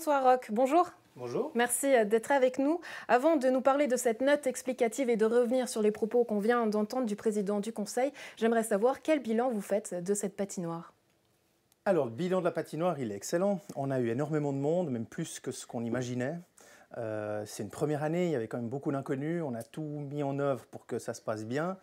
Bonsoir Roch, bonjour. Bonjour. Merci euh, d'être avec nous. Avant de nous parler de cette note explicative et de revenir sur les propos qu'on vient d'entendre du président du Conseil, j'aimerais savoir quel bilan vous faites de cette patinoire. Alors, le bilan de la patinoire, il est excellent. On a eu énormément de monde, même plus que ce qu'on imaginait. Euh, c'est une première année, il y avait quand même beaucoup d'inconnus. On a tout mis en œuvre pour que ça se passe bien.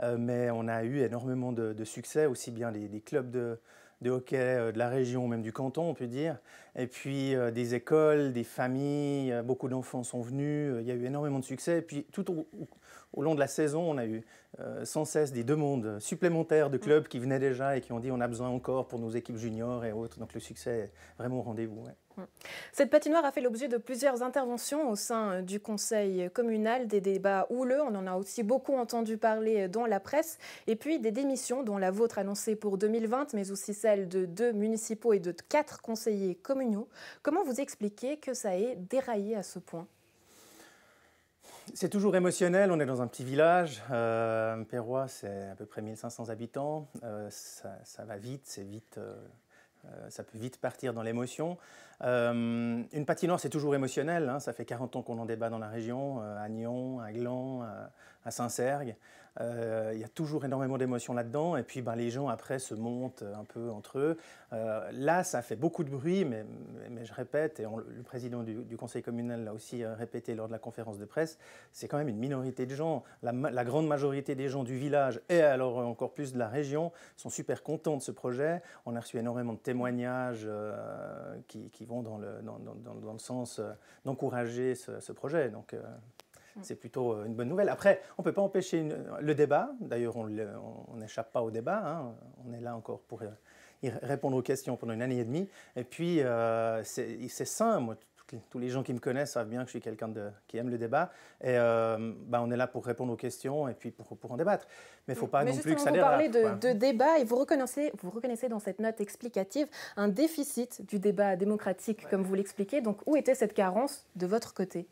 Euh, mais on a eu énormément de, succès, aussi bien les des clubs de, de hockey euh, de la région, même du canton, on peut dire. Et puis euh, des écoles, des familles, euh, beaucoup d'enfants sont venus, il y a eu énormément de succès. Et puis tout au, long de la saison, on a eu sans cesse des demandes supplémentaires de clubs qui venaient déjà et qui ont dit on a besoin encore pour nos équipes juniors et autres. Donc le succès est vraiment au rendez-vous. Mm. Cette patinoire a fait l'objet de plusieurs interventions au sein euh, du conseil communal, des débats houleux, on en a aussi beaucoup entendu parler euh, dans la presse, et puis des démissions, dont la vôtre annoncée pour 2020, mais aussi celle de deux municipaux et de quatre conseillers communaux. Comment vous expliquez que ça ait déraillé à ce point c'est toujours émotionnel, on est dans un petit village. Euh, Pérois, c'est à peu près 1500 habitants. ça, va vite, c'est vite euh, ça peut vite partir dans l'émotion. Euh, une patinoire, c'est toujours émotionnel. Hein. Ça fait 40 ans qu'on en débat dans la région, euh, à Nyon, à Gland, à, Saint-Sergue. Euh, il y a toujours énormément d'émotions là-dedans. Et puis, ben, les gens, après, se montent euh, un peu entre eux. Euh, là, ça fait beaucoup de bruit, mais, je répète, et le président du, conseil communal l'a aussi répété lors de la conférence de presse, c'est quand même une minorité de gens. La, grande majorité des gens du village et alors encore plus de la région sont super contents de ce projet. On a reçu énormément de témoignages qui, vont dans le, dans, le sens d'encourager ce, projet. Donc, Mm. c'est plutôt euh, une bonne nouvelle. Après, on ne peut pas empêcher le débat. D'ailleurs, on n'échappe pas au débat. Hein. On est là encore pour euh, répondre aux questions pendant une année et demie. Et puis, euh, c'est sain. tous les gens qui me connaissent savent bien que je suis quelqu'un qui aime le débat. Et bah, on est là pour répondre aux questions et puis pour, en débattre. Mais il ne faut mm. pas non plus que ça vous parlez de, débat et vous reconnaissez, vous reconnaissez dans cette note explicative un déficit du débat démocratique, comme vous l'expliquez. Donc, où était cette carence de votre côté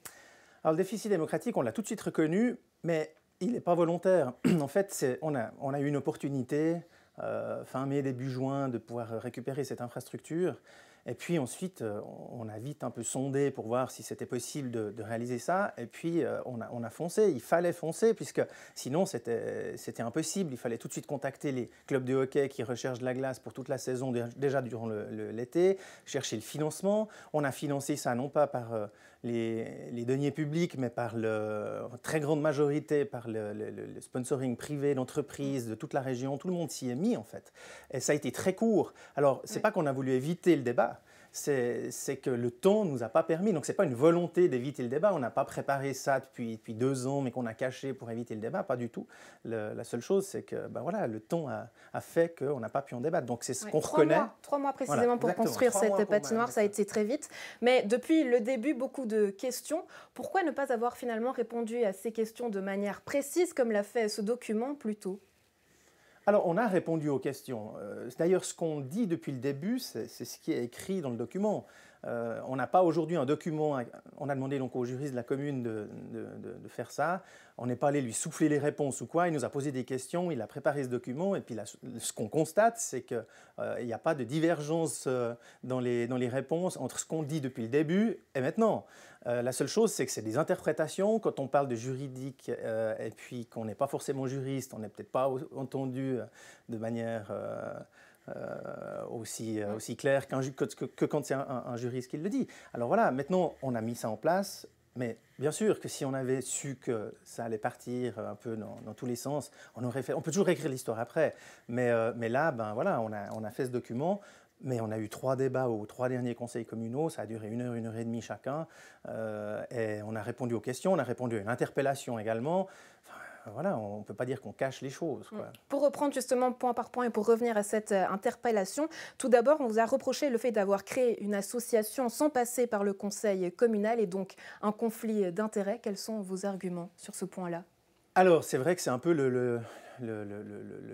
alors le déficit démocratique, on l'a tout de suite reconnu, mais il n'est pas volontaire. en fait, on a, on a, eu une opportunité euh, fin mai, début juin de pouvoir récupérer cette infrastructure. Et puis ensuite, euh, on a vite un peu sondé pour voir si c'était possible de, réaliser ça. Et puis, euh, on a, on a, foncé. Il fallait foncer, puisque sinon, c'était impossible. Il fallait tout de suite contacter les clubs de hockey qui recherchent de la glace pour toute la saison, déjà durant l'été, chercher le financement. On a financé ça non pas par les, deniers publics, mais par le, très grande majorité par le, sponsoring privé d'entreprises de toute la région. Tout le monde s'y est mis en fait. Et ça a été très court. Alors, c'est n'est pas qu'on a voulu éviter le débat, c'est que le temps nous a pas permis. Donc, ce n'est pas une volonté d'éviter le débat. On n'a pas préparé ça depuis, deux ans, mais qu'on a caché pour éviter le débat. Pas du tout. la seule chose, c'est que bah voilà, le temps a, fait qu'on n'a pas pu en débattre. Donc, c'est ce qu'on reconnaît. trois mois précisément pour construire cette patinoire. noire, ça a été très vite. Mais depuis le début, beaucoup de questions. Pourquoi ne pas avoir finalement répondu à ces questions de manière précise, comme l'a fait ce document plus tôt alors, on a répondu aux questions. Euh, d'ailleurs ce qu'on dit depuis le début, c'est ce qui est écrit dans le document. Euh, on n'a pas aujourd'hui un document. On a demandé donc au juriste de la commune de, faire ça. On n'est pas allé lui souffler les réponses ou quoi. Il nous a posé des questions. Il a préparé ce document. Et puis ce qu'on constate, c'est qu'il euh, n'y a pas de divergence euh, dans, les, dans les réponses entre ce qu'on dit depuis le début et maintenant. la seule chose, c'est que c'est des interprétations. Quand on parle de juridique et puis qu'on n'est pas forcément juriste, on n'est peut-être pas entendu de manière euh, aussi, euh, aussi clair que, quand c'est un, juriste qui le dit. Alors voilà, maintenant on a mis ça en place, mais bien sûr que si on avait su que ça allait partir un peu dans, tous les sens, on aurait fait. On peut toujours écrire l'histoire après, mais, euh, mais là, ben voilà, on a, on a fait ce document. Mais on a eu trois débats aux trois derniers conseils communaux, ça a duré une heure, une heure et demie chacun, et on a répondu aux questions, on a répondu à une interpellation également. Enfin, voilà, on ne peut pas dire qu'on cache les choses. Mm. Pour reprendre justement point par point et pour revenir à cette euh, interpellation, tout d'abord, on vous a reproché le fait d'avoir créé une association sans passer par le conseil communal et donc un conflit d'intérêts. Quels sont vos arguments sur ce point-là alors, c'est vrai que c'est un peu le, le,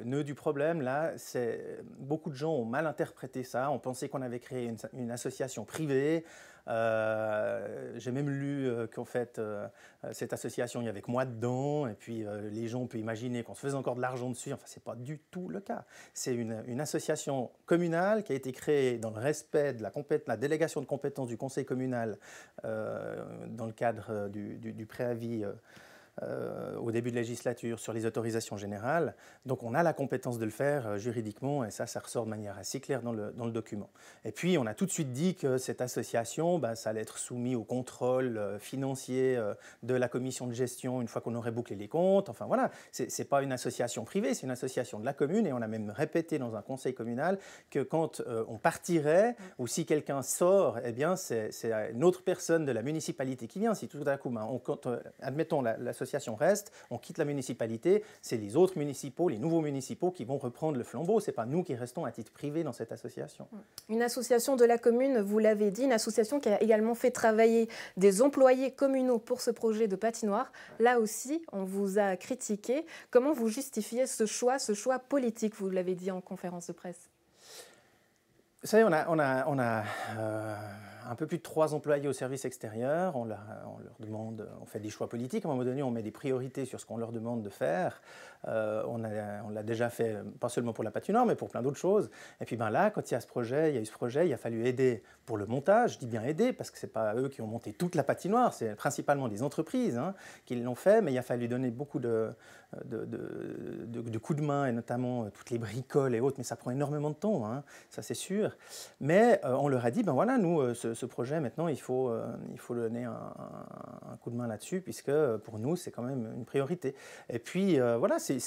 nœud du problème, là, c'est beaucoup de gens ont mal interprété ça. On pensait qu'on avait créé une, association privée. Euh, j'ai même lu euh, qu'en fait, euh, cette association, il y avait que moi dedans. Et puis, les gens pu imaginer qu'on se faisait encore de l'argent dessus. Enfin, ce n'est pas du tout le cas. C'est une, association communale qui a été créée dans le respect de la, la délégation de compétences du conseil communal dans le cadre du, du, du préavis euh, au début de législature sur les autorisations générales. Donc on a la compétence de le faire euh, juridiquement et ça, ça ressort de manière assez claire dans le, dans le, document. Et puis on a tout de suite dit que cette association, ben, ça allait être soumis au contrôle euh, financier de la commission de gestion une fois qu'on aurait bouclé les comptes. Enfin voilà, c'est pas une association privée, c'est une association de la commune et on a même répété dans un conseil communal que quand on partirait ou si quelqu'un sort, eh bien c'est une autre personne de la municipalité qui vient. Si tout d'un coup, ben, on, admettons l'association reste, on quitte la municipalité, c'est les autres municipaux, les nouveaux municipaux qui vont reprendre le flambeau. C'est pas nous qui restons à titre privé dans cette association. Mm. Une association de la commune, vous l'avez dit, une association qui a également fait travailler des employés communaux pour ce projet de patinoire. Là aussi, on vous a critiqué. Comment vous justifiez ce choix, ce choix politique Vous l'avez dit en conférence de presse. ça y on a, on a, on a euh, un peu plus de trois employés au service extérieur, on, leur euh, demande, euh, on fait des choix politiques, à un moment donné on met des priorités sur ce qu'on leur demande de faire. Euh, on l'a déjà fait, pas seulement pour la patinoire, mais pour plein d'autres choses. Et puis ben là, quand il y a ce projet, il y a eu ce projet, il a fallu aider pour le montage, je dis bien aider, parce que c'est pas eux qui ont monté toute la patinoire, c'est principalement des entreprises hein, qui l'ont fait, mais il a fallu donner beaucoup de, de, coups de main, et notamment toutes les bricoles et autres, mais ça prend énormément de temps, hein, ça c'est sûr. Mais on leur a dit, ben voilà, nous, ce, ce projet, maintenant, il faut, euh, il faut donner un, coup de main là-dessus, puisque euh, pour nous, c'est quand même une priorité. Et puis, euh, voilà, c'est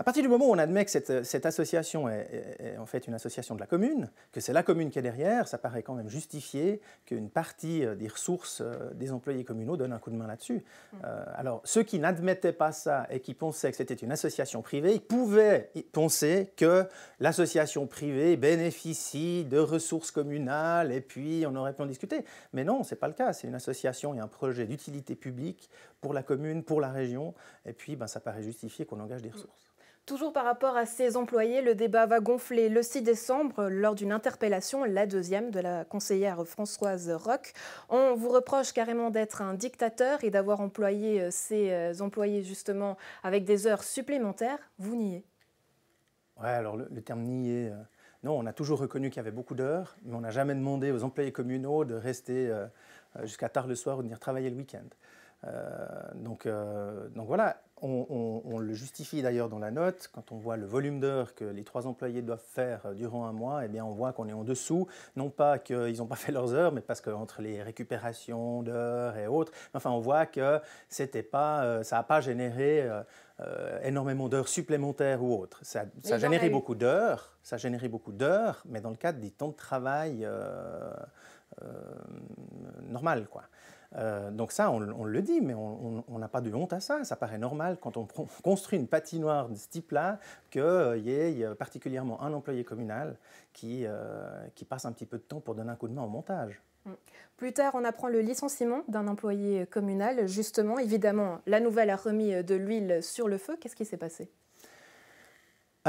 à partir du moment où on admet que cette, euh, association est, en fait une association de la commune, que c'est la commune qui est derrière, ça paraît quand même justifié qu'une partie euh, des ressources euh, des employés communaux donne un coup de main là-dessus. Mm. alors ceux qui n'admettaient pas ça et qui pensaient que c'était une association privée, ils pouvaient penser que l'association privée bénéficie de ressources communales et puis on aurait pu en discuter. Mais non, c'est pas le cas. C'est une association et un projet d'utilité publique pour la commune, pour la région. Et puis ben, ça paraît justifié qu'on engage des mm. ressources. Toujours par rapport à ces employés, le débat va gonfler le 6 décembre lors d'une interpellation, la deuxième de la conseillère Françoise Roch. On vous reproche carrément d'être un dictateur et d'avoir employé euh, ces euh, employés justement avec des heures supplémentaires. Vous niez Ouais, alors le, terme nier. Euh, non, on a toujours reconnu qu'il y avait beaucoup d'heures, mais on n'a jamais demandé aux employés communaux de rester jusqu'à tard le soir ou de venir travailler le week-end. donc, donc voilà, on, le justifie d'ailleurs dans la note, quand on voit le volume d'heures que les trois employés doivent faire euh, durant un mois, eh bien on voit qu'on est en dessous, non pas qu'ils n'ont pas fait leurs heures, mais parce qu'entre les récupérations d'heures et autres, enfin on voit que c'était pas, euh, ça n'a pas généré euh, énormément d'heures supplémentaires ou autres. Ça, ça générait beaucoup d'heures, ça beaucoup d'heures, mais dans le cadre des temps de travail normal, quoi. Euh, donc ça, on, le dit, mais on n'a pas de honte à ça. Ça paraît normal quand on construit une patinoire de ce type-là qu'il euh, y ait particulièrement un employé communal euh, qui passe un petit peu de temps pour donner un coup de main au montage. Mm. Plus tard, on apprend le licenciement d'un employé communal. Justement, évidemment, la nouvelle a remis de l'huile sur le feu. Qu'est-ce qui s'est passé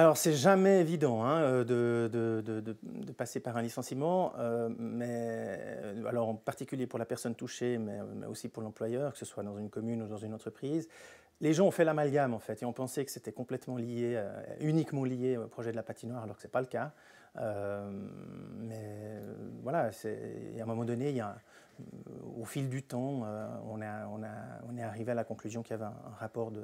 alors, c'est jamais évident hein, euh, de, passer par un licenciement, euh, mais euh, alors en particulier pour la personne touchée, mais, aussi pour l'employeur, que ce soit dans une commune ou dans une entreprise. Les gens ont fait l'amalgame en fait, et ont pensé que c'était complètement lié, uniquement lié au projet de la patinoire, alors que ce n'est pas le cas. mais voilà, à un moment donné, au fil du temps, on, on, est arrivé à la conclusion qu'il y avait un rapport de,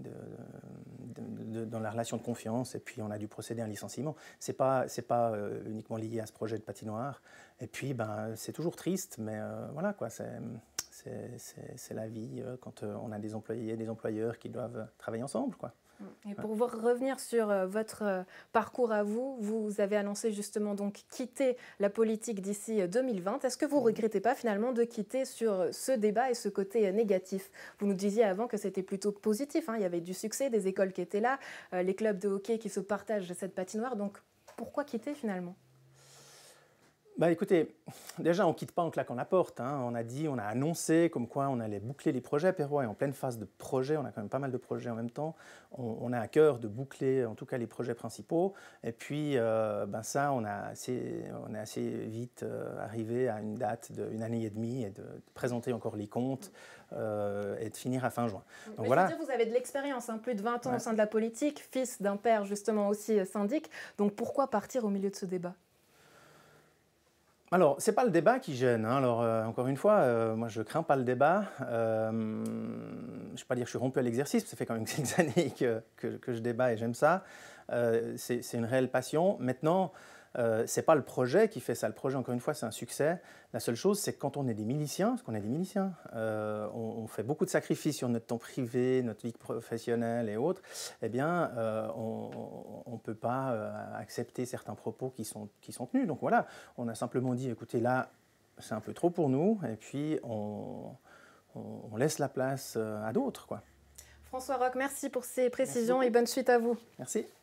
de, dans la relation de confiance et puis on a dû procéder à un licenciement. Ce n'est pas, pas euh, uniquement lié à ce projet de patinoire. Et puis ben, c'est toujours triste, mais euh, voilà quoi, c'est la vie euh, quand on a des employés et des employeurs qui doivent travailler ensemble. quoi. Et pour revenir sur euh, votre euh, parcours à vous, vous avez annoncé justement donc quitter la politique d'ici 2020. Euh, Est-ce que vous regrettez pas finalement de quitter sur ce débat et ce côté négatif Vous nous disiez avant que c'était plutôt positif. Hein, il y avait du succès, des écoles qui étaient là, les clubs de hockey qui se partagent cette patinoire. Donc pourquoi quitter finalement bah, écoutez, déjà on quitte pas en claquant la porte. Hein. On a dit, on a annoncé comme quoi on allait boucler les projets. Perrois est en pleine phase de projet. On a quand même pas mal de projets en même temps. On, a à cœur de boucler, en tout cas les projets principaux. Et puis, euh, ben ça, on a assez, on est assez vite euh, arrivé à une date d'une année et demie et de, présenter encore les comptes euh, et de finir à fin juin. Donc voilà. vous avez de l'expérience, hein. plus de 20 ans au sein de la politique, fils d'un père justement aussi syndic. Donc pourquoi partir au milieu de ce débat alors, c'est pas le débat qui gêne. Hein. Alors, euh, encore une fois, euh, moi, je crains pas le débat. Euh, je ne vais pas dire que je suis rompu à l'exercice, ça fait quand même six années que, que je débat et j'aime ça. c'est une réelle passion. Maintenant, ce euh, c'est pas le projet qui fait ça. Le projet, encore une fois, c'est un succès. La seule chose, c'est que quand on est des miliciens, parce qu'on est des miliciens, euh, on, fait beaucoup de sacrifices sur notre temps privé, notre vie professionnelle et autres. Eh bien, euh, on ne peut pas accepter certains propos qui sont, qui sont tenus. Donc voilà, on a simplement dit, écoutez, là, c'est un peu trop pour nous, et puis on, laisse la place à d'autres, quoi. François Roch, merci pour ces précisions et bonne suite à vous. Merci.